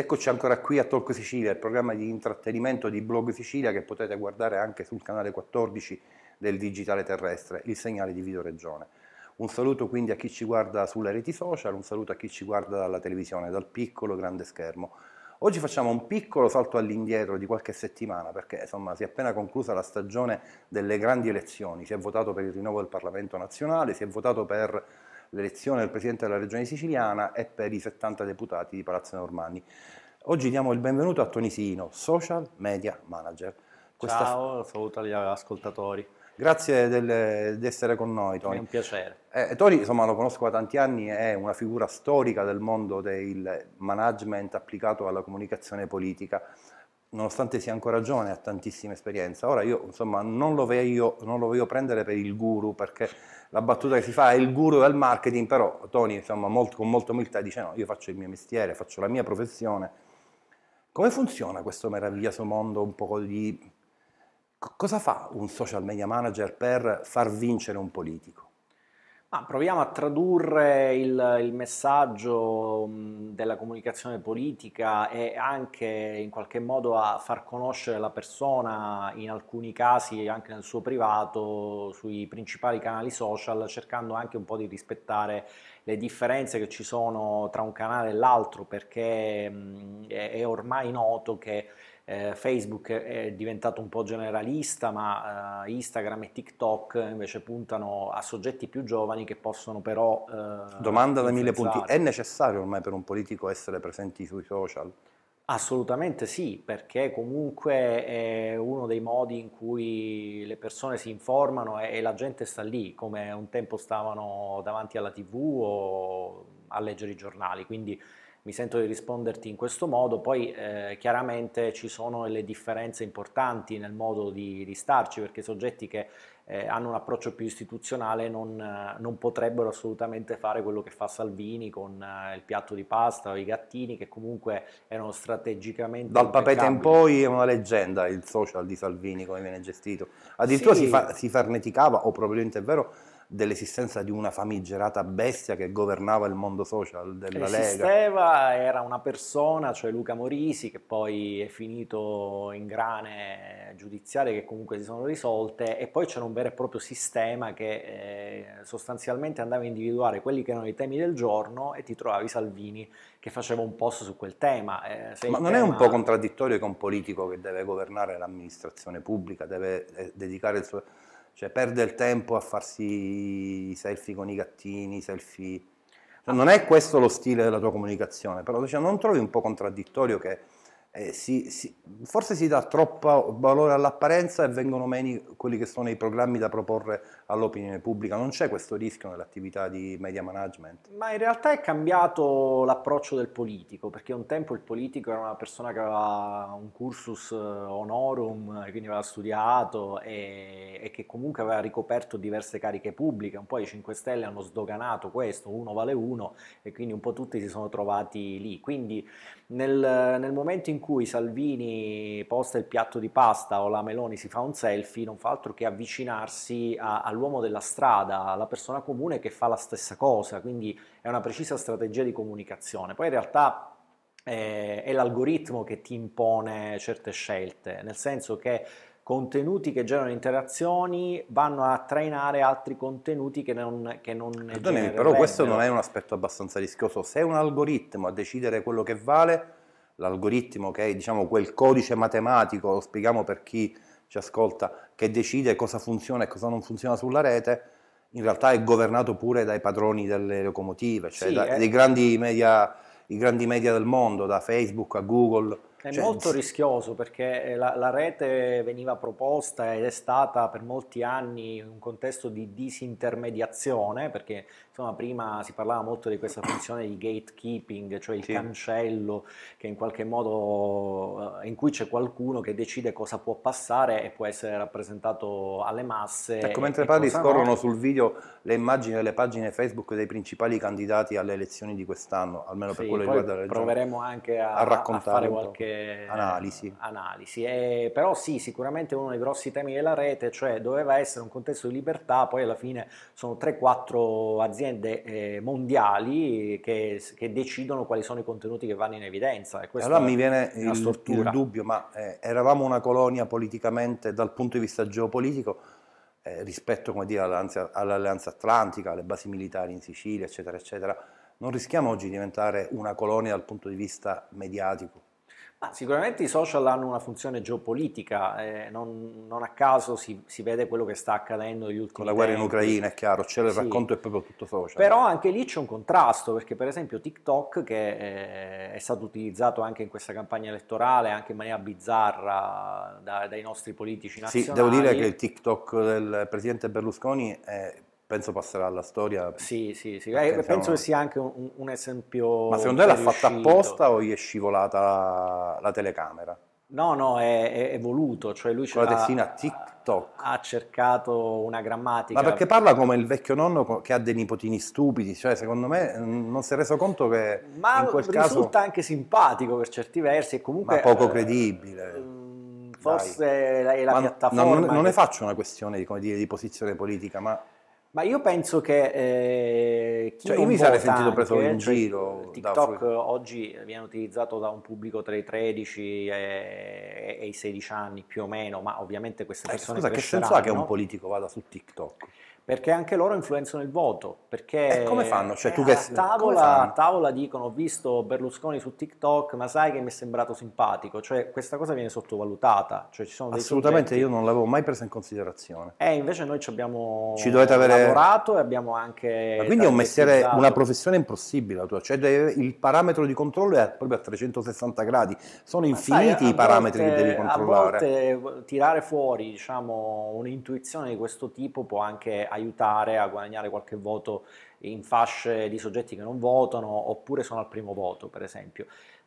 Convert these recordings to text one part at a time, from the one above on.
eccoci ancora qui a Talk Sicilia, il programma di intrattenimento di Blog Sicilia che potete guardare anche sul canale 14 del digitale terrestre, il segnale di Vito Regione. Un saluto quindi a chi ci guarda sulle reti social, un saluto a chi ci guarda dalla televisione, dal piccolo grande schermo. Oggi facciamo un piccolo salto all'indietro di qualche settimana perché insomma, si è appena conclusa la stagione delle grandi elezioni, si è votato per il rinnovo del Parlamento nazionale, si è votato per l'elezione del Presidente della Regione siciliana e per i 70 deputati di Palazzo Normanni. Oggi diamo il benvenuto a Tonisino, Social Media Manager. Questa... Ciao, saluta gli ascoltatori. Grazie di essere con noi, Tony. È un piacere. Eh, Tony, insomma, lo conosco da tanti anni, è una figura storica del mondo del management applicato alla comunicazione politica nonostante sia ancora giovane, ha tantissima esperienza. Ora io insomma non lo voglio, non lo voglio prendere per il guru, perché la battuta che si fa è il guru del marketing, però Tony insomma, molto, con molta umiltà dice no, io faccio il mio mestiere, faccio la mia professione. Come funziona questo meraviglioso mondo un po' di... Cosa fa un social media manager per far vincere un politico? Ah, proviamo a tradurre il, il, messaggio mm, della comunicazione politica e anche in qualche modo a far conoscere la persona, in alcuni casi anche nel suo privato, sui principali canali social, cercando anche un po' di rispettare le differenze che ci sono tra un canale e l'altro, perché mm, è, è ormai noto che eh, Facebook è diventato un po' generalista, ma eh, Instagram e TikTok invece puntano a soggetti più giovani che possono però... Eh, Domanda da mille punti, è necessario ormai per un politico essere presenti sui social? Assolutamente sì, perché comunque è uno dei modi in cui le persone si informano e, la gente sta lì, come un tempo stavano davanti alla tv o a leggere i giornali, quindi mi sento di risponderti in questo modo, poi eh, chiaramente ci sono le differenze importanti nel modo di, di starci perché soggetti che eh, hanno un approccio più istituzionale non, non, potrebbero assolutamente fare quello che fa Salvini con eh, il piatto di pasta o i gattini che comunque erano strategicamente dal papete in poi è una leggenda il social di Salvini come viene gestito addirittura sì. si, fa, si farneticava o probabilmente è vero dell'esistenza di una famigerata bestia che governava il mondo social della Esisteva, Lega. Esisteva, era una persona, cioè Luca Morisi, che poi è finito in grane giudiziarie che comunque si sono risolte e poi c'era un vero e proprio sistema che eh, sostanzialmente andava a individuare quelli che erano i temi del giorno e ti trovavi Salvini che faceva un post su quel tema. Eh, Ma non tema... è un po' contraddittorio che un politico che deve governare l'amministrazione pubblica deve eh, dedicare il suo cioè perde il tempo a farsi i selfie con i gattini, i selfie... Cioè, ah. non è questo lo stile della tua comunicazione, però cioè, non trovi un po' contraddittorio che eh, si, si, forse si dà troppo valore all'apparenza e vengono meno quelli che sono i programmi da proporre all'opinione pubblica. Non c'è questo rischio nell'attività di media management? Ma in realtà è cambiato l'approccio del politico, perché un tempo il politico era una persona che aveva un cursus eh, honorum, quindi aveva studiato e, e che comunque aveva ricoperto diverse cariche pubbliche. Un po' i 5 Stelle hanno sdoganato questo, uno vale uno, e quindi un po' tutti si sono trovati lì. Quindi, nel, nel, momento in cui Salvini posta il piatto di pasta o la Meloni si fa un selfie, non fa altro che avvicinarsi a, all'uomo della strada, alla persona comune che fa la stessa cosa, quindi è una precisa strategia di comunicazione. Poi in realtà eh, è l'algoritmo che ti impone certe scelte, nel senso che contenuti che generano interazioni vanno a trainare altri contenuti che non, che non Perdonami, però questo non è un aspetto abbastanza rischioso. Se è un algoritmo a decidere quello che vale, l'algoritmo che è diciamo, quel codice matematico, lo spieghiamo per chi ci ascolta, che decide cosa funziona e cosa non funziona sulla rete, in realtà è governato pure dai padroni delle locomotive, cioè sì, dai, eh. grandi media, i grandi media del mondo, da Facebook a Google è cioè, molto rischioso perché eh, la, la, rete veniva proposta ed è stata per molti anni un contesto di disintermediazione, perché insomma, prima si parlava molto di questa funzione di gatekeeping, cioè il sì. cancello che in qualche modo eh, in cui c'è qualcuno che decide cosa può passare e può essere rappresentato alle masse. Ecco, mentre parli scorrono sul video le immagini delle pagine Facebook dei principali candidati alle elezioni di quest'anno, almeno per quello che riguarda la regione. Proveremo anche a, a, a fare qualche analisi. analisi. E, però sì, sicuramente uno dei grossi temi della rete, cioè doveva essere un contesto di libertà, poi alla fine sono 3-4 aziende eh, mondiali che, che, decidono quali sono i contenuti che vanno in evidenza. allora mi viene il, il dubbio, ma eh, eravamo una colonia politicamente dal punto di vista geopolitico? Eh, rispetto dire, all'alleanza, all'alleanza atlantica, alle basi militari in Sicilia, eccetera, eccetera, non rischiamo oggi di diventare una colonia dal punto di vista mediatico? Ma sicuramente i social hanno una funzione geopolitica, eh, non, non, a caso si, si, vede quello che sta accadendo negli ultimi Con la guerra tempi. in Ucraina è chiaro, c'è il sì. racconto è proprio tutto social. Però anche lì c'è un contrasto, perché per esempio TikTok, che è, eh, è stato utilizzato anche in questa campagna elettorale, anche in maniera bizzarra da, dai nostri politici nazionali. Sì, devo dire che il TikTok del presidente Berlusconi è penso passerà alla storia. Sì, sì, sì. Eh, penso che sia anche un, un esempio. Ma secondo te l'ha fatta apposta o gli è scivolata la, la telecamera? No, no, è, è, è, voluto, cioè lui con la testina TikTok ha cercato una grammatica. Ma perché parla come il vecchio nonno che ha dei nipotini stupidi, cioè secondo me mm, non si è reso conto che Ma in quel risulta caso... anche simpatico per certi versi e comunque Ma poco eh, credibile. Ehm, forse è la, è la piattaforma. No, non, non ne faccio una questione di, dire, di posizione politica, ma ma io penso che... Eh, cioè, io mi sarei sentito preso in cioè, giro. TikTok oggi viene utilizzato da un pubblico tra i 13 e, e i 16 anni più o meno, ma ovviamente queste eh, persone... Eh, scusa, che senso ha che un politico vada su TikTok? perché anche loro influenzano il voto. Perché eh, come fanno? Cioè, eh, tu che... a, tavola, a tavola dicono: Ho visto Berlusconi su TikTok, ma sai che mi è sembrato simpatico. Cioè, questa cosa viene sottovalutata. Cioè, Assolutamente, io non l'avevo mai presa in considerazione. E eh, invece noi ci abbiamo ci avere... lavorato e abbiamo anche. Ma quindi è un mestiere, una professione impossibile la tua. Cioè, il parametro di controllo è proprio a 360 gradi. Sono ma infiniti sai, i parametri volte, che devi controllare. A volte eh, tirare fuori diciamo, un'intuizione di questo tipo può anche aiutare aiutare a guadagnare qualche voto in fasce di soggetti che non votano oppure sono al primo voto, per esempio.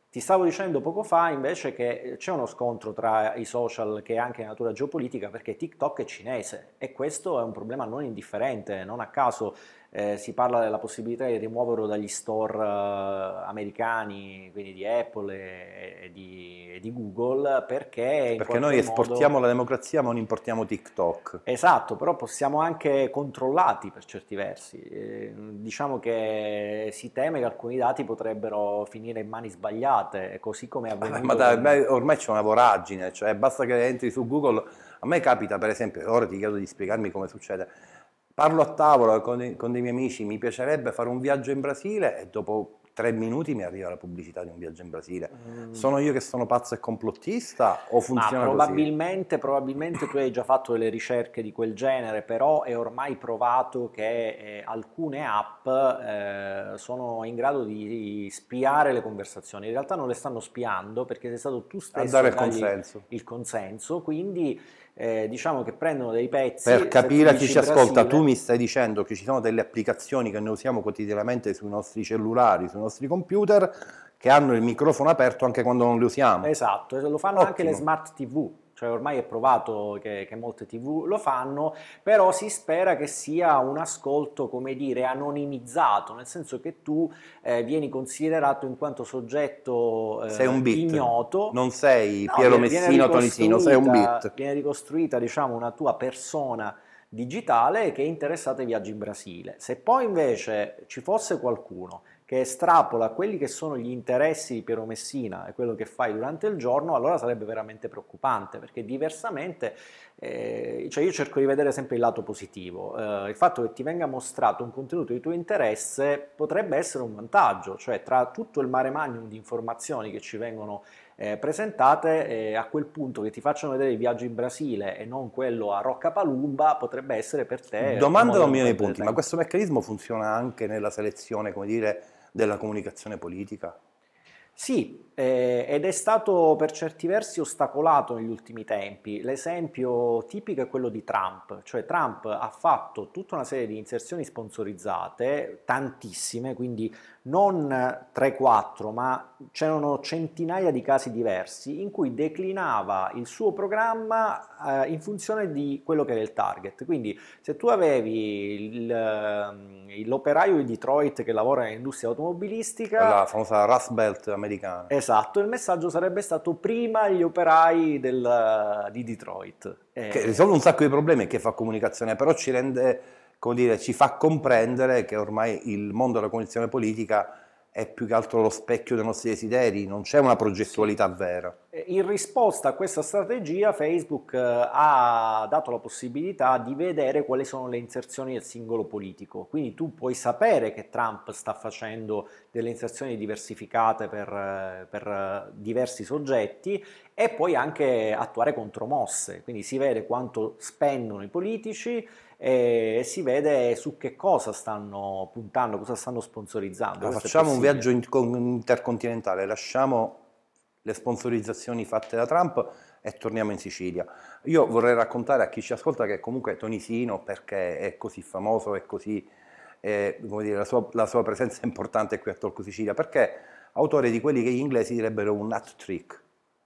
Ti stavo dicendo poco fa invece che c'è uno scontro tra i social che è anche di natura geopolitica perché TikTok è cinese e questo è un problema non indifferente, non a caso eh, si parla della possibilità di rimuoverlo dagli store eh, americani, quindi di Apple e, e, di, e di, Google, perché... Perché noi modo... esportiamo la democrazia ma non importiamo TikTok. Esatto, però possiamo anche controllati per certi versi. Eh, diciamo che si teme che alcuni dati potrebbero finire in mani sbagliate, così come è avvenuto... Ma da, ormai, ormai c'è una voragine, cioè basta che entri su Google... A me capita, per esempio, ora ti chiedo di spiegarmi come succede Parlo a tavola con, con dei miei amici, mi piacerebbe fare un viaggio in Brasile e dopo tre minuti mi arriva la pubblicità di un viaggio in Brasile. Mm. Sono io che sono pazzo e complottista o funziona Ma probabilmente, probabilmente, tu hai già fatto delle ricerche di quel genere, però è ormai provato che eh, alcune app eh, sono in grado di spiare le conversazioni. In realtà non le stanno spiando perché sei stato tu stesso a dare il consenso. il consenso, quindi eh, diciamo che prendono dei pezzi... Per capire a chi ci ascolta, tu mi stai dicendo che ci sono delle applicazioni che noi usiamo quotidianamente sui nostri cellulari, sui nostri computer, che hanno il microfono aperto anche quando non li usiamo. Esatto, lo fanno Ottimo. anche le smart TV cioè ormai è provato che, che, molte tv lo fanno, però si spera che sia un ascolto, come dire, anonimizzato, nel senso che tu eh, vieni considerato in quanto soggetto eh, sei un beat. ignoto. Non sei Piero no, Messino, Tonisino, sei un bit. Viene ricostruita, diciamo, una tua persona digitale che è interessata ai viaggi in Brasile. Se poi invece ci fosse qualcuno che estrapola quelli che sono gli interessi di Piero Messina e quello che fai durante il giorno, allora sarebbe veramente preoccupante, perché diversamente, eh, cioè io cerco di vedere sempre il lato positivo, eh, il fatto che ti venga mostrato un contenuto di tuo interesse potrebbe essere un vantaggio, cioè tra tutto il mare magnum di informazioni che ci vengono eh, presentate, eh, a quel punto che ti facciano vedere il viaggio in Brasile e non quello a Rocca Palumba potrebbe essere per te... Domanda da un milione di punti, ma questo meccanismo funziona anche nella selezione, come dire, della comunicazione politica? Sì, eh, ed è stato per certi versi ostacolato negli ultimi tempi. L'esempio tipico è quello di Trump, cioè Trump ha fatto tutta una serie di inserzioni sponsorizzate, tantissime, quindi non 3-4, ma c'erano centinaia di casi diversi in cui declinava il suo programma eh, in funzione di quello che era il target. Quindi se tu avevi il, ehm, l'operaio di Detroit che lavora nell'industria automobilistica... La famosa Rust Belt americana. Esatto, il messaggio sarebbe stato prima gli operai del, di Detroit. E... Eh, che risolve un sacco di problemi che fa comunicazione, però ci rende, come dire, ci fa comprendere che ormai il mondo della comunicazione politica è più che altro lo specchio dei nostri desideri, non c'è una progettualità vera. In risposta a questa strategia Facebook eh, ha dato la possibilità di vedere quali sono le inserzioni del singolo politico, quindi tu puoi sapere che Trump sta facendo delle inserzioni diversificate per, eh, per eh, diversi soggetti e puoi anche attuare contromosse, quindi si vede quanto spendono i politici e si vede su che cosa stanno puntando, cosa stanno sponsorizzando. Allora, facciamo un viaggio intercontinentale, lasciamo le sponsorizzazioni fatte da Trump e torniamo in Sicilia. Io vorrei raccontare a chi ci ascolta che comunque Tonisino, perché è così famoso e così, eh, come dire, la sua, la sua, presenza è importante qui a Tolco Sicilia, perché autore di quelli che gli inglesi direbbero un hat trick,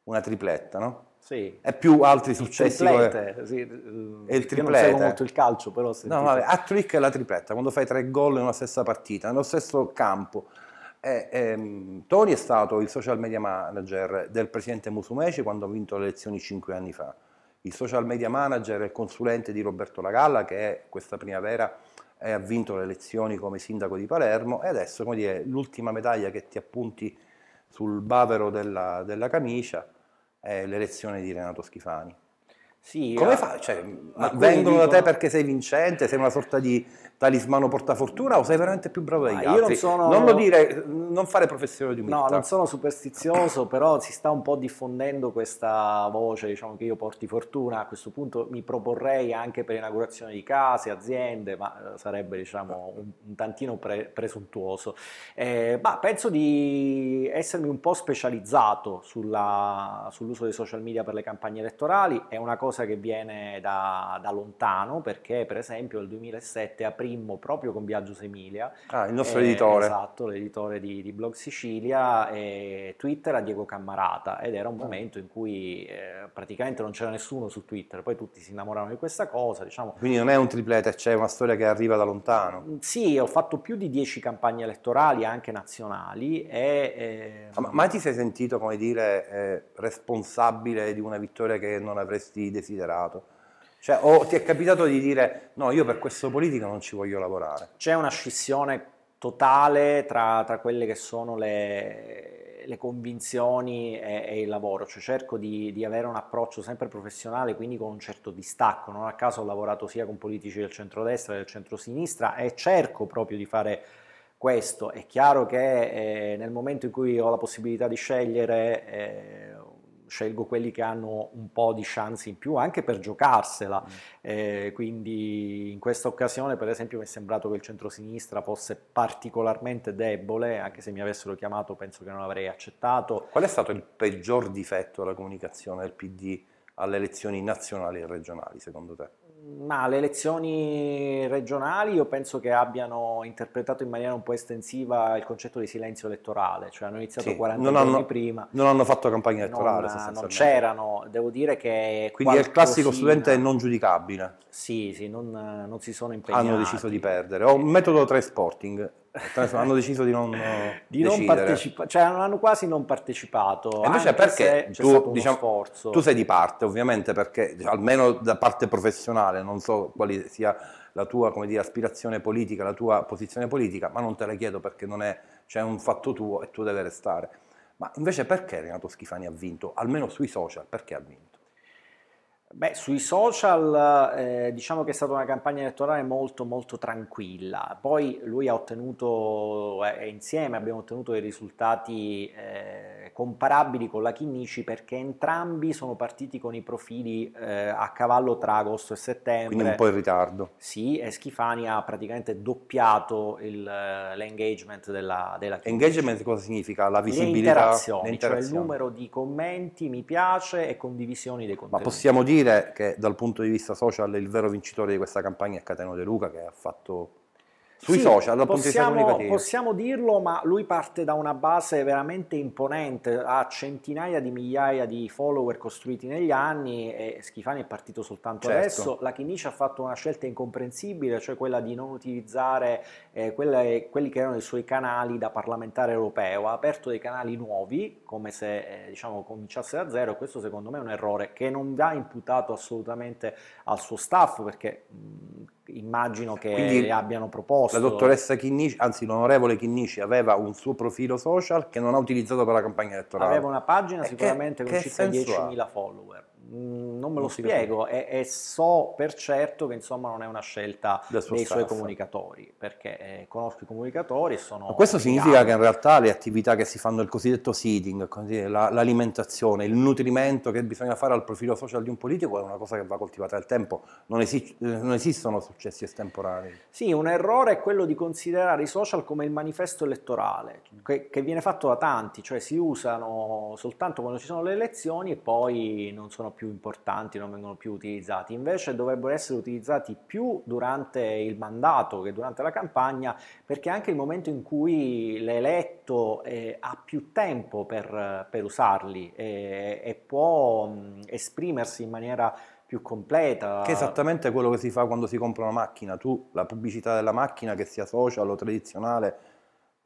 una tripletta, no? sì. e più altri successi. Il triplete, sì. E il triplete. Mm, io non seguo molto il calcio, però No, vabbè, a trick è la tripletta, quando fai tre gol in una stessa partita, nello stesso campo. E, e, ehm, Tony è stato il social media manager del presidente Musumeci quando ha vinto le elezioni cinque anni fa. Il social media manager e consulente di Roberto Lagalla, che è, questa primavera è, eh, ha vinto le elezioni come sindaco di Palermo, e adesso, come dire, l'ultima medaglia che ti appunti sul bavero della, della camicia l'elezione di Renato Schifani. Sì, Come a... Ah, fai? Cioè, ah, vengono dicono... da te perché sei vincente, sei una sorta di talismano portafortuna o sei veramente più bravo degli ah, altri? Non, sono... non, lo dire, non fare professione di umiltà. No, non sono superstizioso, però si sta un po' diffondendo questa voce, diciamo che io porti fortuna, a questo punto mi proporrei anche per inaugurazione di case, aziende, ma eh, sarebbe diciamo un, un tantino pre- presuntuoso. Eh, ma penso di essermi un po' specializzato sulla, sull'uso dei social media per le campagne elettorali, è una cosa qualcosa che viene da, da, lontano perché per esempio nel 2007 aprimmo proprio con Biagio Semilia, ah, il nostro eh, editore. Esatto, l'editore di, di Blog Sicilia, e Twitter a Diego Cammarata ed era un ah. momento in cui eh, praticamente non c'era nessuno su Twitter, poi tutti si innamoravano di questa cosa. Diciamo. Quindi non è un triplete, c'è una storia che arriva da lontano. Mm, sì, ho fatto più di dieci campagne elettorali, anche nazionali. E, ehm ah, ma, ma, ti sei sentito, come dire, eh, responsabile di una vittoria che non avresti desiderato? Cioè, o ti è capitato di dire no, io per questo politico non ci voglio lavorare? C'è una scissione totale tra, tra quelle che sono le, le convinzioni e, e, il lavoro, cioè cerco di, di, avere un approccio sempre professionale, quindi con un certo distacco, non a caso ho lavorato sia con politici del centrodestra che del centrosinistra e cerco proprio di fare questo. È chiaro che eh, nel momento in cui ho la possibilità di scegliere... Eh, scelgo quelli che hanno un po' di chance in più anche per giocarsela. Mm. Eh, quindi in questa occasione, per esempio, mi è sembrato che il centrosinistra fosse particolarmente debole, anche se mi avessero chiamato penso che non avrei accettato. Qual è stato il peggior difetto della comunicazione del PD alle elezioni nazionali e regionali, secondo te? Ma le elezioni regionali io penso che abbiano interpretato in maniera un po' estensiva il concetto di silenzio elettorale, cioè hanno iniziato sì, 40 non hanno, prima. Non hanno fatto campagna elettorale, non, non c'erano, devo dire che... Quindi qualcosina... è il classico studente non giudicabile. Sì, sì, non, non si sono impegnati. Hanno deciso di perdere. Ho un metodo 3 Sporting, hanno deciso di non, eh, di non partecipare, cioè hanno quasi non partecipato. E invece perché tu, diciamo, tu, sei di parte, ovviamente, perché almeno da parte professionale, non so quale sia la tua dire, aspirazione politica, la tua posizione politica, ma non te la chiedo perché non è, cioè, un fatto tuo e tu devi restare. Ma invece perché Renato Schifani ha vinto? Almeno sui social, perché ha vinto? Beh, sui social eh, diciamo che è stata una campagna elettorale molto molto tranquilla, poi lui ha ottenuto, eh, insieme abbiamo ottenuto dei risultati eh, comparabili con la Chinnici perché entrambi sono partiti con i profili eh, a cavallo tra agosto e settembre. Quindi un po' in ritardo. Sì, e Schifani ha praticamente doppiato il, eh, l'engagement della, della Chinnici. Engagement cosa significa? La visibilità? Le interazioni, le interazioni. cioè il numero di commenti, mi piace e condivisioni dei contenuti. Ma possiamo dire dire che dal punto di vista social il vero vincitore di questa campagna è Cateno De Luca che ha fatto sui sì, social dal possiamo, punto di vista Possiamo dirlo, ma lui parte da una base veramente imponente, ha centinaia di migliaia di follower costruiti negli anni e Schifani è partito soltanto certo. adesso. La Chinnici ha fatto una scelta incomprensibile, cioè quella di non utilizzare eh, quelle, quelli che erano i suoi canali da parlamentare europeo, ha aperto dei canali nuovi, come se eh, diciamo, cominciasse da zero e questo secondo me è un errore che non va imputato assolutamente al suo staff perché mh, immagino che Quindi abbiano proposto. La dottoressa Chinnici, anzi l'onorevole Chinnici aveva un suo profilo social che non ha utilizzato per la campagna elettorale. Aveva una pagina eh, sicuramente che, con che circa 10.000 follower. Mm, non me lo non spiego e, e, so per certo che insomma non è una scelta dei suoi comunicatori perché eh, conosco i comunicatori e sono... Ma questo applicati. significa che in realtà le attività che si fanno, il cosiddetto seeding, la, l'alimentazione, il nutrimento che bisogna fare al profilo social di un politico è una cosa che va coltivata nel tempo, non, esi- eh, non esistono successi estemporanei. Sì, un errore è quello di considerare i social come il manifesto elettorale che, che viene fatto da tanti, cioè si usano soltanto quando ci sono le elezioni e poi non sono più più importanti, non vengono più utilizzati, invece dovrebbero essere utilizzati più durante il mandato che durante la campagna, perché è anche il momento in cui l'eletto eh, ha più tempo per, per usarli e, e può mh, esprimersi in maniera più completa. Che è esattamente quello che si fa quando si compra una macchina, tu la pubblicità della macchina, che sia social o tradizionale,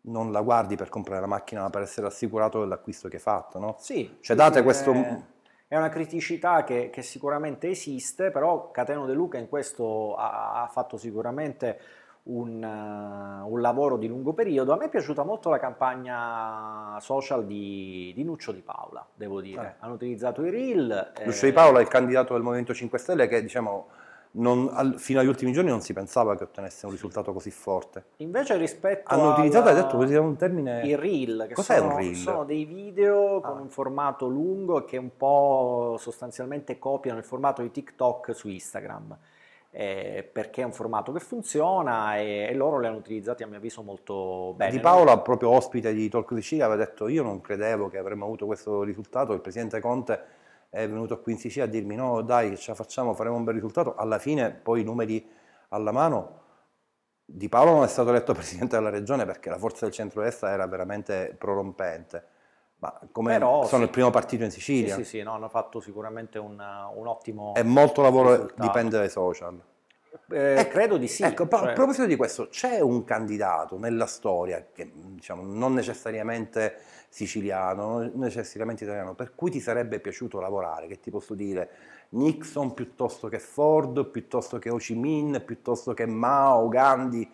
non la guardi per comprare la macchina, ma per essere assicurato dell'acquisto che hai fatto, no? Sì. Cioè date sì, questo... Eh è una criticità che, che sicuramente esiste, però Cateno De Luca in questo ha, ha fatto sicuramente un, uh, un, lavoro di lungo periodo. A me è piaciuta molto la campagna social di, di Nuccio Di Paola, devo dire. Ah. Hanno utilizzato i reel. Nuccio e... Di Paola è il candidato del Movimento 5 Stelle che diciamo non, al, fino agli ultimi giorni non si pensava che ottenesse un risultato così forte. Invece rispetto Hanno utilizzato, hai detto, un termine... I reel. Cos'è un reel? Sono dei video con ah. un formato lungo che un po' sostanzialmente copiano il formato di TikTok su Instagram. Eh, perché è un formato che funziona e, e, loro li hanno utilizzati a mio avviso molto bene. Di Paola, proprio ospite di Talk di Sicilia, aveva detto io non credevo che avremmo avuto questo risultato, il presidente Conte è venuto qui in Sicilia a dirmi no dai ce la facciamo, faremo un bel risultato, alla fine poi i numeri alla mano Di Paolo non è stato eletto Presidente della Regione perché la forza del centro-destra era veramente prorompente, ma come Però, sono sì. il primo partito in Sicilia. Sì, sì, sì no, hanno fatto sicuramente un, un ottimo è molto lavoro risultato. dipende dai social. Eh, ecco, credo di sì. Ecco, cioè... a proposito di questo, c'è un candidato nella storia che diciamo, non necessariamente siciliano, necessariamente italiano, per cui ti sarebbe piaciuto lavorare, che ti posso dire Nixon piuttosto che Ford, piuttosto che Ho Chi Minh, piuttosto che Mao, Gandhi,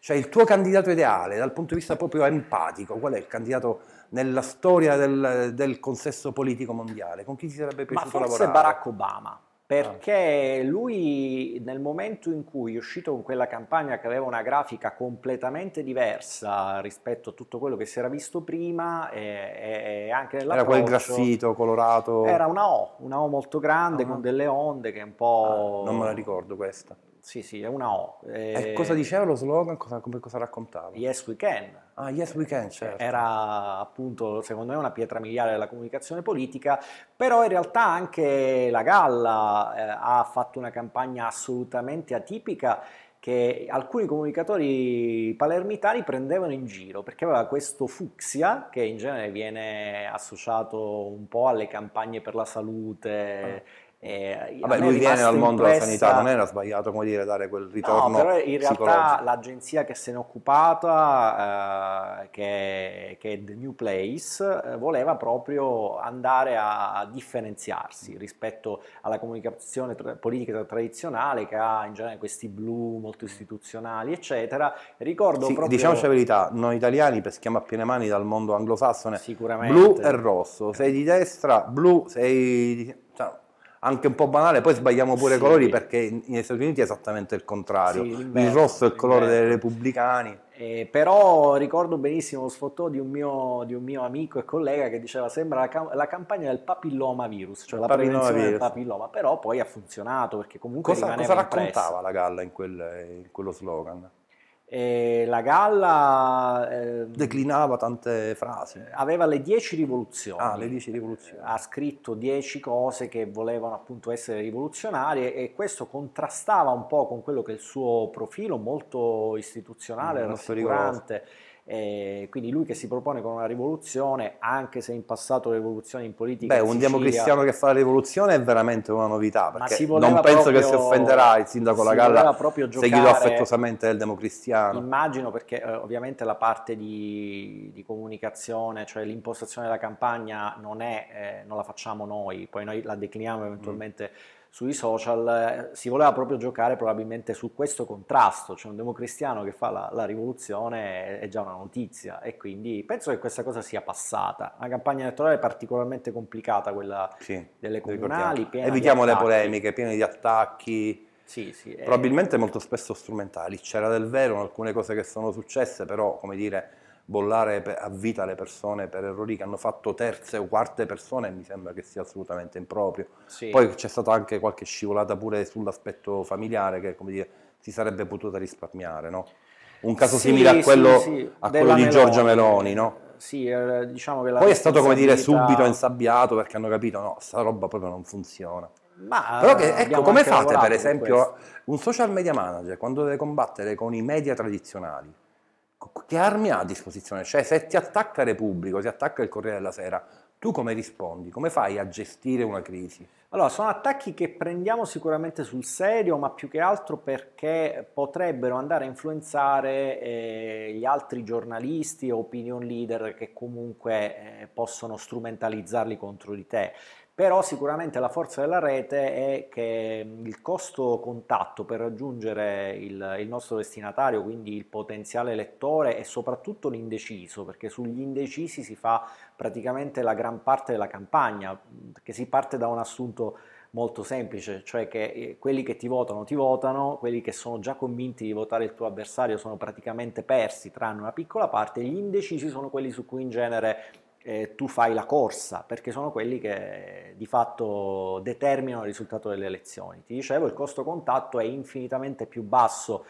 cioè il tuo candidato ideale dal punto di vista proprio empatico, qual è il candidato nella storia del, del consesso politico mondiale? Con chi ti sarebbe piaciuto Ma forse lavorare? Barack Obama. Ah. perché lui nel momento in cui è uscito con quella campagna che aveva una grafica completamente diversa rispetto a tutto quello che si era visto prima e, e anche nella Era quel graffito colorato? Era una O, una O molto grande uh-huh. con delle onde che un po'... Ah, non me la ricordo questa. Sì, sì, è una O. E... e cosa eh, diceva lo slogan? Cosa, cosa raccontava? Yes, we can. Ah, yes we can, eh, certo. Era appunto, secondo me, una pietra miliare della comunicazione politica, però in realtà anche la Galla eh, ha fatto una campagna assolutamente atipica che alcuni comunicatori palermitani prendevano in giro perché aveva questo fucsia che in genere viene associato un po' alle campagne per la salute. Ah eh, Vabbè, lui viene dal mondo impressa... della sanità, non era sbagliato come dire dare quel ritorno. No, però in realtà l'agenzia che se n'è occupata, eh, che, che, è The New Place, eh, voleva proprio andare a, a differenziarsi rispetto alla comunicazione tra, politica tradizionale che ha in genere questi blu molto istituzionali, eccetera. Ricordo sì, proprio... Diciamoci la verità, noi italiani peschiamo a piene mani dal mondo anglosassone. Sicuramente. Blu e rosso, sei di destra, blu, sei anche un po' banale, poi sbagliamo pure i colori perché negli Stati Uniti è esattamente il contrario, sì, il rosso è il colore dei repubblicani. Eh, però ricordo benissimo lo sfottò di, di un, mio, amico e collega che diceva sembra la, cam- la campagna del papilloma virus, cioè la prevenzione virus. del papilloma, però poi ha funzionato perché comunque cosa, cosa raccontava impresso. la galla in, quel, in quello slogan? E la galla eh, declinava tante frasi. Aveva le dieci rivoluzioni. Ah, le 10 rivoluzioni. Ha scritto dieci cose che volevano appunto essere rivoluzionarie e questo contrastava un po' con quello che è il suo profilo molto istituzionale, mm, rassicurante. Molto eh, quindi lui che si propone con una rivoluzione, anche se in passato le rivoluzioni in politica. Beh, in un democristiano che fa la rivoluzione è veramente una novità, perché non penso proprio, che si offenderà il sindaco La Galla, giocare, seguito affettuosamente del democristiano. Immagino perché eh, ovviamente la parte di, di, comunicazione, cioè l'impostazione della campagna non, è, eh, non la facciamo noi, poi noi la decliniamo mm. eventualmente. Mm sui social, eh, si voleva proprio giocare probabilmente su questo contrasto, cioè un democristiano che fa la, la rivoluzione è già una notizia e quindi penso che questa cosa sia passata. Una campagna elettorale particolarmente complicata quella sì, delle comunali, evitiamo le polemiche, piene di attacchi. Sì, sì, probabilmente è... molto spesso strumentali, c'era del vero in alcune cose che sono successe, però come dire bollare a vita le persone per errori che hanno fatto terze o quarte persone mi sembra che sia assolutamente improprio. Sì. Poi c'è stata anche qualche scivolata pure sull'aspetto familiare che come dire, si sarebbe potuta risparmiare, no? Un caso sì, simile a quello, sì, a quello di Meloni. Giorgia Meloni, no? Sì, eh, diciamo che la Poi è stato come dire subito insabbiato perché hanno capito no, sta roba proprio non funziona. Ma Però che, ecco, come fate per esempio un social media manager quando deve combattere con i media tradizionali? che armi ha a disposizione? Cioè se ti attacca Repubblico, si attacca il Corriere della Sera, tu come rispondi? Come fai a gestire una crisi? Allora, sono attacchi che prendiamo sicuramente sul serio, ma più che altro perché potrebbero andare a influenzare eh, gli altri giornalisti e opinion leader che comunque eh, possono strumentalizzarli contro di te però sicuramente la forza della rete è che il costo contatto per raggiungere il, il, nostro destinatario, quindi il potenziale lettore e soprattutto l'indeciso, perché sugli indecisi si fa praticamente la gran parte della campagna, che si parte da un assunto molto semplice, cioè che eh, quelli che ti votano ti votano, quelli che sono già convinti di votare il tuo avversario sono praticamente persi, tranne una piccola parte, gli indecisi sono quelli su cui in genere eh, tu fai la corsa, perché sono quelli che di fatto determinano il risultato delle elezioni. Ti dicevo, il costo contatto è infinitamente più basso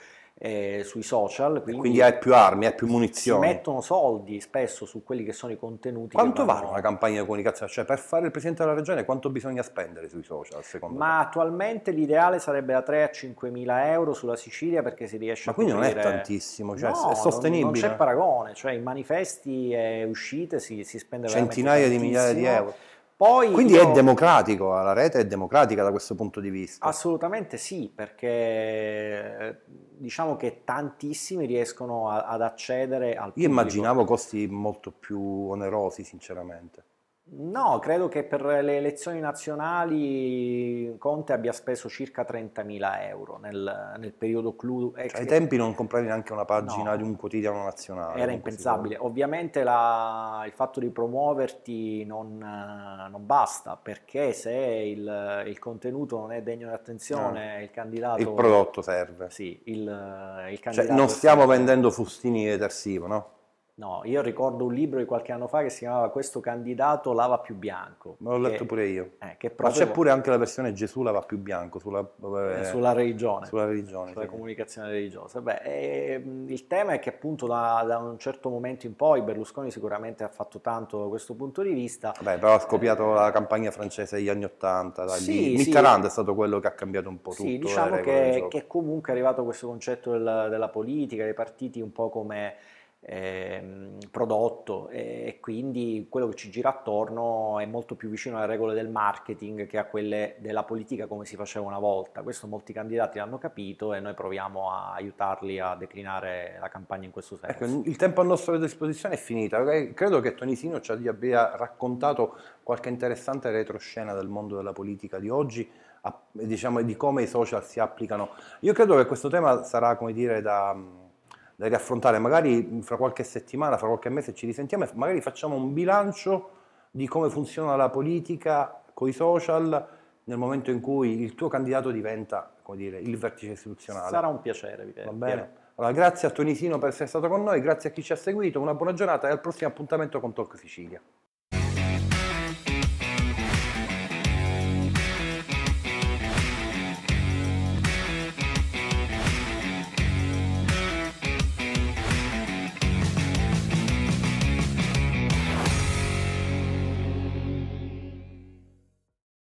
eh, sui social. Quindi, quindi hai più armi, hai più munizioni. Si mettono soldi spesso su quelli che sono i contenuti. Quanto vale una campagna di comunicazione? Cioè per fare il Presidente della Regione quanto bisogna spendere sui social secondo Ma te? attualmente l'ideale sarebbe da 3 a 5 mila euro sulla Sicilia perché si riesce Ma a... Ma quindi coprire... non è tantissimo, cioè no, è sostenibile. Non, non c'è paragone, cioè in manifesti e uscite si, si spende Centinaia di migliaia di euro. Poi Quindi io... è democratico, la rete è democratica da questo punto di vista. Assolutamente sì, perché eh, diciamo che tantissimi riescono a, ad accedere al... pubblico. Io immaginavo costi molto più onerosi, sinceramente. No, credo che per le elezioni nazionali Conte abbia speso circa 30.000 euro nel, nel periodo clou. cioè, ai tempi non compravi neanche una pagina no, di un quotidiano nazionale. Era impensabile. Ovviamente la, il fatto di promuoverti non, non basta, perché se il, il, contenuto non è degno di attenzione, no. il candidato... Il prodotto serve. Sì, il, il cioè, candidato... Cioè, non stiamo serve. vendendo fustini di detersivo, no? No, io ricordo un libro di qualche anno fa che si chiamava Questo candidato lava più bianco. Me l'ho che, letto pure io. Eh, proprio... Ma c'è pure anche la versione Gesù lava più bianco sulla, eh, sulla religione. Sulla, religione, sulla sì. comunicazione religiosa. Beh, eh, il tema è che appunto da, da, un certo momento in poi Berlusconi sicuramente ha fatto tanto da questo punto di vista. Beh, però ha scopiato eh, la campagna francese degli anni Ottanta. Sì, gli... sì. Mitterrand è stato quello che ha cambiato un po' tutto. Sì, eh, diciamo che, che comunque è arrivato questo concetto del, della politica, dei partiti un po' come eh, prodotto e, quindi quello che ci gira attorno è molto più vicino alle regole del marketing che a quelle della politica come si faceva una volta. Questo molti candidati l'hanno capito e noi proviamo a aiutarli a declinare la campagna in questo senso. Ecco, il tempo a nostra disposizione è finito. Eh, credo che Tonisino ci abbia raccontato qualche interessante retroscena del mondo della politica di oggi diciamo, di come i social si applicano. Io credo che questo tema sarà, come dire, da da riaffrontare, magari fra qualche settimana, fra qualche mese ci risentiamo e magari facciamo un bilancio di come funziona la politica con i social nel momento in cui il tuo candidato diventa dire, il vertice istituzionale. Sarà un piacere, vi Va bene? Allora, grazie a Tonisino per essere stato con noi, grazie a chi ci ha seguito, una buona giornata e al prossimo appuntamento con Talk Sicilia.